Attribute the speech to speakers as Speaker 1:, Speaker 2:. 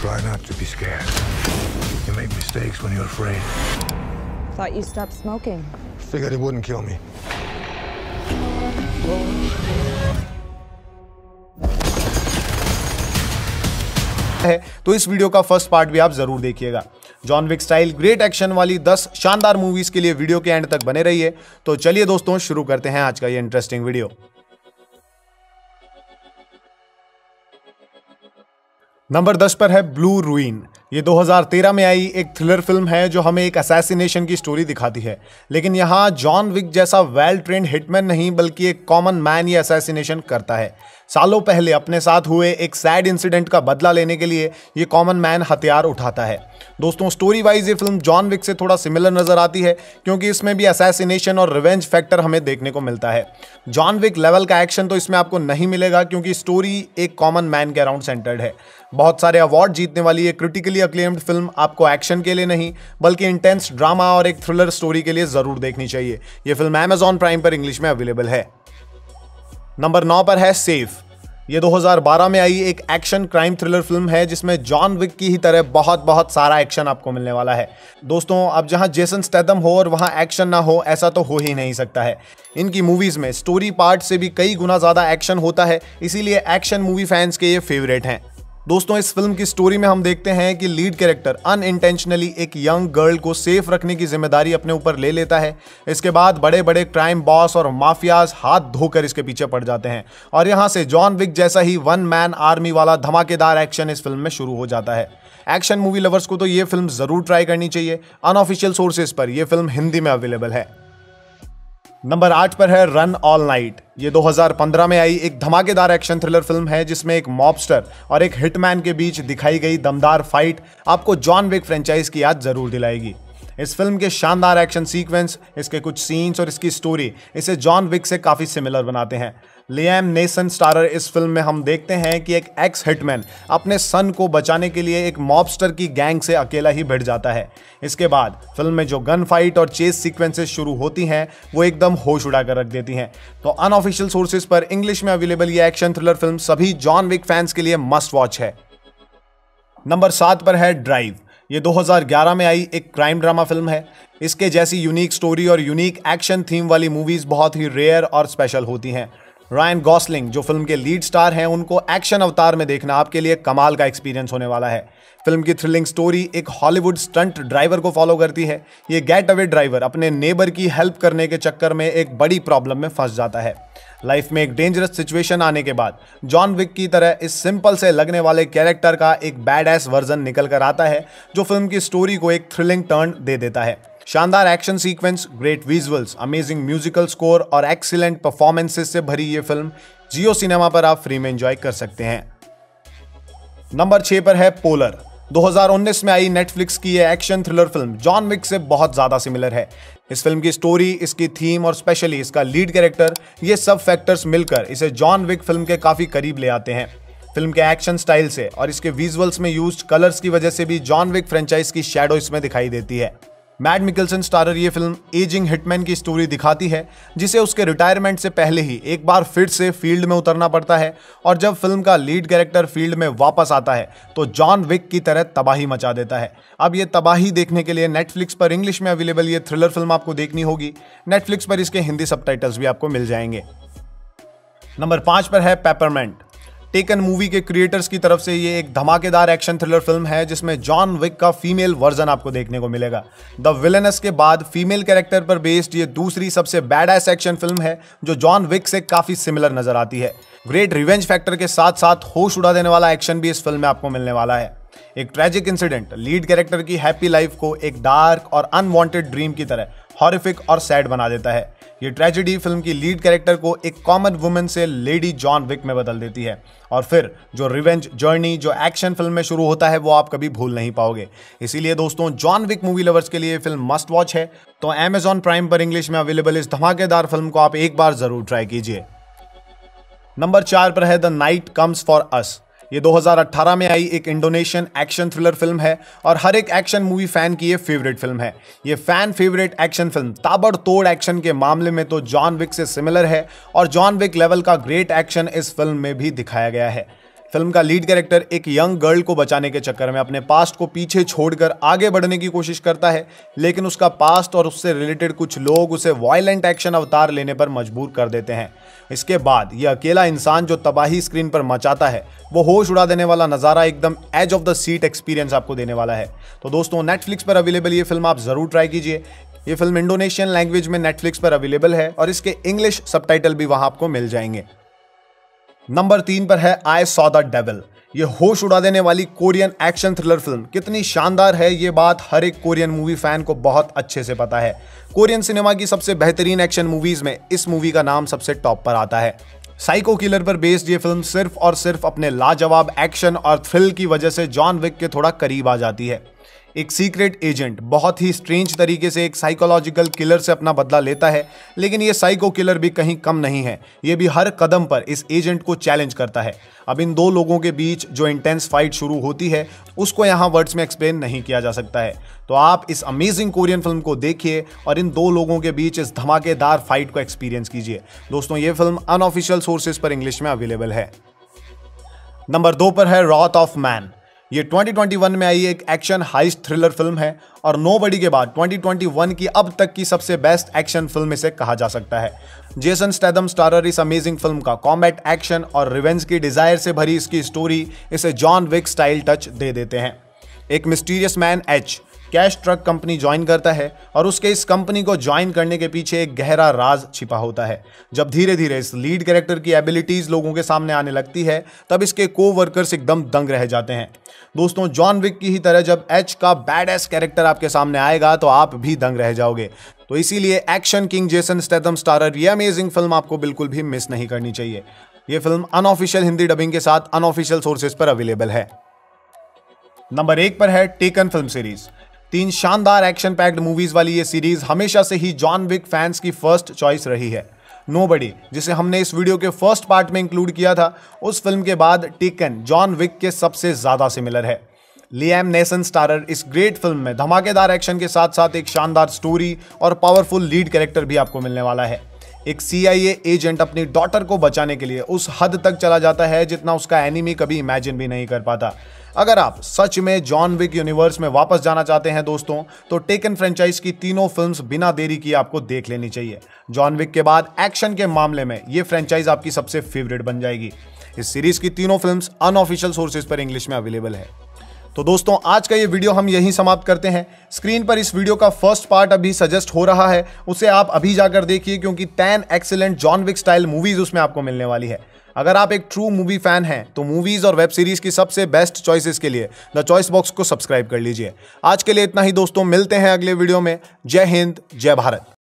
Speaker 1: Try not to be scared. You make mistakes when you're afraid. Thought you stopped smoking. Figured it wouldn't kill me. है तो इस video का first part भी आप जरूर देखिएगा John Wick style great action वाली 10 शानदार मूवीज के लिए वीडियो के एंड तक बने रहिए तो चलिए दोस्तों शुरू करते हैं आज का ये इंटरेस्टिंग वीडियो नंबर दस पर है ब्लू रूइन ये 2013 में आई एक थ्रिलर फिल्म है जो हमें एक असैसिनेशन की स्टोरी दिखाती है लेकिन यहाँ जॉन विक जैसा वेल ट्रेंड हिटमैन नहीं बल्कि एक कॉमन मैन ये असैसिनेशन करता है सालों पहले अपने साथ हुए एक सैड इंसिडेंट का बदला लेने के लिए ये कॉमन मैन हथियार उठाता है दोस्तों स्टोरी वाइज ये फिल्म जॉन विक से थोड़ा सिमिलर नजर आती है क्योंकि इसमें भी असैसिनेशन और रिवेंज फैक्टर हमें देखने को मिलता है जॉन विक लेवल का एक्शन तो इसमें आपको नहीं मिलेगा क्योंकि स्टोरी एक कॉमन मैन के अराउंड सेंटर्ड है बहुत सारे अवार्ड जीतने वाली ये क्रिटिकली क्रिटिकली अक्लेम्ड फिल्म आपको एक्शन के लिए नहीं बल्कि इंटेंस ड्रामा और एक थ्रिलर स्टोरी के लिए जरूर देखनी चाहिए यह फिल्म एमेजॉन प्राइम पर इंग्लिश में अवेलेबल है नंबर नौ पर है सेफ ये 2012 में आई एक एक्शन क्राइम थ्रिलर फिल्म है जिसमें जॉन विक की ही तरह बहुत बहुत सारा एक्शन आपको मिलने वाला है दोस्तों अब जहां जेसन स्टैदम हो और वहां एक्शन ना हो ऐसा तो हो ही नहीं सकता है इनकी मूवीज़ में स्टोरी पार्ट से भी कई गुना ज़्यादा एक्शन होता है इसीलिए एक्शन मूवी फैंस के ये फेवरेट हैं दोस्तों इस फिल्म की स्टोरी में हम देखते हैं कि लीड कैरेक्टर अन इंटेंशनली एक यंग गर्ल को सेफ रखने की जिम्मेदारी अपने ऊपर ले लेता है इसके बाद बड़े बड़े क्राइम बॉस और माफियाज हाथ धोकर इसके पीछे पड़ जाते हैं और यहाँ से जॉन विक जैसा ही वन मैन आर्मी वाला धमाकेदार एक्शन इस फिल्म में शुरू हो जाता है एक्शन मूवी लवर्स को तो ये फिल्म ज़रूर ट्राई करनी चाहिए अनऑफिशियल सोर्सेज पर यह फिल्म हिंदी में अवेलेबल है नंबर आठ पर है रन ऑल नाइट ये 2015 में आई एक धमाकेदार एक्शन थ्रिलर फिल्म है जिसमें एक मॉबस्टर और एक हिटमैन के बीच दिखाई गई दमदार फाइट आपको जॉन विक फ्रेंचाइज की याद जरूर दिलाएगी इस फिल्म के शानदार एक्शन सीक्वेंस इसके कुछ सीन्स और इसकी स्टोरी इसे जॉन विक से काफ़ी सिमिलर बनाते हैं लियाम नेसन स्टारर इस फिल्म में हम देखते हैं कि एक एक्स हिटमैन अपने सन को बचाने के लिए एक मॉबस्टर की गैंग से अकेला ही भिड़ जाता है इसके बाद फिल्म में जो गन फाइट और चेस सीक्वेंसेस शुरू होती हैं वो एकदम होश उड़ा कर रख देती हैं तो अनऑफिशियल सोर्सेज पर इंग्लिश में अवेलेबल ये एक्शन थ्रिलर फिल्म सभी जॉन विक फैंस के लिए मस्ट वॉच है नंबर सात पर है ड्राइव ये 2011 में आई एक क्राइम ड्रामा फिल्म है इसके जैसी यूनिक स्टोरी और यूनिक एक्शन थीम वाली मूवीज़ बहुत ही रेयर और स्पेशल होती हैं रायन गॉसलिंग जो फिल्म के लीड स्टार हैं उनको एक्शन अवतार में देखना आपके लिए कमाल का एक्सपीरियंस होने वाला है फिल्म की थ्रिलिंग स्टोरी एक हॉलीवुड स्टंट ड्राइवर को फॉलो करती है ये गेट अवे ड्राइवर अपने नेबर की हेल्प करने के चक्कर में एक बड़ी प्रॉब्लम में फंस जाता है लाइफ में एक डेंजरस सिचुएशन आने के बाद जॉन विक की तरह इस सिंपल से लगने वाले कैरेक्टर का एक बैड एस वर्जन निकल कर आता है जो फिल्म की स्टोरी को एक थ्रिलिंग टर्न दे देता है शानदार action sequence great visuals amazing musical score और एक्सीलेंट परफॉर्मेंसेस से भरी ये फिल्म जियो सिनेमा पर आप फ्री में एंजॉय कर सकते हैं नंबर छह पर है पोलर 2019 में आई नेटफ्लिक्स की यह एक्शन थ्रिलर फिल्म जॉन विक से बहुत ज़्यादा सिमिलर है इस फिल्म की स्टोरी इसकी थीम और स्पेशली इसका लीड कैरेक्टर ये सब फैक्टर्स मिलकर इसे जॉन विक फिल्म के काफ़ी करीब ले आते हैं फिल्म के एक्शन स्टाइल से और इसके विजुअल्स में यूज कलर्स की वजह से भी जॉन विक फ्रेंचाइज की शेडो इसमें दिखाई देती है मैड मिकलसन स्टारर ये फिल्म एजिंग हिटमैन की स्टोरी दिखाती है जिसे उसके रिटायरमेंट से पहले ही एक बार फिर से फील्ड में उतरना पड़ता है और जब फिल्म का लीड कैरेक्टर फील्ड में वापस आता है तो जॉन विक की तरह तबाही मचा देता है अब ये तबाही देखने के लिए नेटफ्लिक्स पर इंग्लिश में अवेलेबल ये थ्रिलर फिल्म आपको देखनी होगी नेटफ्लिक्स पर इसके हिंदी सब भी आपको मिल जाएंगे नंबर पाँच पर है पेपरमेंट टेकन मूवी के क्रिएटर्स की तरफ से ये एक धमाकेदार एक्शन थ्रिलर फिल्म है जिसमें जॉन विक का फीमेल वर्जन आपको देखने को मिलेगा द विलेनस के बाद फीमेल कैरेक्टर पर बेस्ड ये दूसरी सबसे बैड एस एक्शन फिल्म है जो जॉन विक से काफी सिमिलर नजर आती है ग्रेट रिवेंज फैक्टर के साथ साथ होश उड़ा देने वाला एक्शन भी इस फिल्म में आपको मिलने वाला है एक ट्रेजिक इंसिडेंट लीड कैरेक्टर की हैप्पी लाइफ को एक डार्क और अनवांटेड ड्रीम की तरह हॉरिफिक और सैड बना देता है ये ट्रेजेडी फिल्म की लीड कैरेक्टर को एक कॉमन वुमेन से लेडी जॉन विक में बदल देती है और फिर जो रिवेंज जर्नी जो एक्शन फिल्म में शुरू होता है वो आप कभी भूल नहीं पाओगे इसीलिए दोस्तों जॉन विक मूवी लवर्स के लिए फिल्म मस्ट वॉच है तो एमेजॉन प्राइम पर इंग्लिश में अवेलेबल इस धमाकेदार फिल्म को आप एक बार जरूर ट्राई कीजिए नंबर चार पर है the night comes for us ये 2018 में आई एक इंडोनेशियन एक्शन थ्रिलर फिल्म है और हर एक एक्शन मूवी फैन की ये फेवरेट फिल्म है ये फैन फेवरेट एक्शन फिल्म ताबड़तोड़ एक्शन के मामले में तो जॉन विक से सिमिलर है और जॉन विक लेवल का ग्रेट एक्शन इस फिल्म में भी दिखाया गया है फिल्म का लीड कैरेक्टर एक यंग गर्ल को बचाने के चक्कर में अपने पास्ट को पीछे छोड़कर आगे बढ़ने की कोशिश करता है लेकिन उसका पास्ट और उससे रिलेटेड कुछ लोग उसे वायलेंट एक्शन अवतार लेने पर मजबूर कर देते हैं इसके बाद यह अकेला इंसान जो तबाही स्क्रीन पर मचाता है वो होश उड़ा देने वाला नज़ारा एकदम edge of the seat experience आपको देने वाला है तो दोस्तों नेटफ्लिक्स पर अवेलेबल ये फिल्म आप ज़रूर ट्राई कीजिए ये फिल्म इंडोनेशियन लैंग्वेज में नेटफ्लिक्स पर अवेलेबल है और इसके इंग्लिश सब भी वहाँ आपको मिल जाएंगे नंबर तीन पर है आई सॉ द डेविल ये होश उड़ा देने वाली कोरियन एक्शन थ्रिलर फिल्म कितनी शानदार है ये बात हर एक कोरियन मूवी फैन को बहुत अच्छे से पता है कोरियन सिनेमा की सबसे बेहतरीन एक्शन मूवीज में इस मूवी का नाम सबसे टॉप पर आता है साइको किलर पर बेस्ड ये फिल्म सिर्फ और सिर्फ अपने लाजवाब एक्शन और थ्रिल की वजह से जॉन विक के थोड़ा करीब आ जाती है एक सीक्रेट एजेंट बहुत ही स्ट्रेंज तरीके से एक साइकोलॉजिकल किलर से अपना बदला लेता है लेकिन ये साइको किलर भी कहीं कम नहीं है ये भी हर कदम पर इस एजेंट को चैलेंज करता है अब इन दो लोगों के बीच जो इंटेंस फाइट शुरू होती है उसको यहाँ वर्ड्स में एक्सप्लेन नहीं किया जा सकता है तो आप इस अमेजिंग कोरियन फिल्म को देखिए और इन दो लोगों के बीच इस धमाकेदार फाइट को एक्सपीरियंस कीजिए दोस्तों ये फिल्म अनऑफिशियल सोर्सेज पर इंग्लिश में अवेलेबल है नंबर दो पर है रॉथ ऑफ मैन ये 2021 में आई एक एक्शन हाइस्ट थ्रिलर फिल्म है और नो बडी के बाद 2021 की अब तक की सबसे बेस्ट एक्शन फिल्म इसे कहा जा सकता है जेसन स्टैदम स्टारर इस अमेजिंग फिल्म का कॉम्बैट एक्शन और रिवेंज की डिजायर से भरी इसकी स्टोरी इसे जॉन विक स्टाइल टच दे देते हैं एक मिस्टीरियस मैन एच कैश ट्रक कंपनी ज्वाइन करता है और उसके इस कंपनी को ज्वाइन करने के पीछे एक गहरा राज छिपा होता है जब धीरे धीरे इस लीड कैरेक्टर की एबिलिटीज लोगों के सामने आने लगती है तब इसके को वर्कर्स एकदम दंग रह जाते हैं दोस्तों जॉन विक की ही तरह जब एच का बैड एस कैरेक्टर आपके सामने आएगा तो आप भी दंग रह जाओगे तो इसीलिए action king Jason Statham starrer यह अमेजिंग फिल्म आपको बिल्कुल भी मिस नहीं करनी चाहिए यह फिल्म अनऑफिशियल हिंदी डबिंग के साथ अनऑफिशियल सोर्सेज पर अवेलेबल है नंबर एक पर है टेकन फिल्म सीरीज तीन शानदार एक्शन पैक्ड मूवीज वाली ये सीरीज हमेशा से ही जॉन विक फैंस की फर्स्ट चॉइस रही है नो बडी जिसे हमने इस वीडियो के फर्स्ट पार्ट में इंक्लूड किया था उस फिल्म के बाद टिकन जॉन विक के सबसे ज़्यादा सिमिलर है लियाम नेसन स्टारर इस ग्रेट फिल्म में धमाकेदार एक्शन के साथ साथ एक शानदार स्टोरी और पावरफुल लीड कैरेक्टर भी आपको मिलने वाला है एक सीआईए एजेंट अपनी डॉटर को बचाने के लिए उस हद तक चला जाता है जितना उसका एनिमी कभी इमेजिन भी नहीं कर पाता अगर आप सच में जॉन विक यूनिवर्स में वापस जाना चाहते हैं दोस्तों तो टेकन फ्रेंचाइज की तीनों फिल्म्स बिना देरी किए आपको देख लेनी चाहिए जॉन विक के बाद एक्शन के मामले में ये फ्रेंचाइज आपकी सबसे फेवरेट बन जाएगी इस सीरीज की तीनों फिल्म्स अनऑफिशियल सोर्सेज पर इंग्लिश में अवेलेबल है तो दोस्तों आज का ये वीडियो हम यहीं समाप्त करते हैं स्क्रीन पर इस वीडियो का फर्स्ट पार्ट अभी सजेस्ट हो रहा है उसे आप अभी जाकर देखिए क्योंकि ten excellent John Wick style movies उसमें आपको मिलने वाली है अगर आप एक ट्रू मूवी फैन हैं तो मूवीज़ और वेब सीरीज़ की सबसे बेस्ट चॉइसेस के लिए द चॉइस बॉक्स को सब्सक्राइब कर लीजिए आज के लिए इतना ही दोस्तों मिलते हैं अगले वीडियो में जय हिंद जय भारत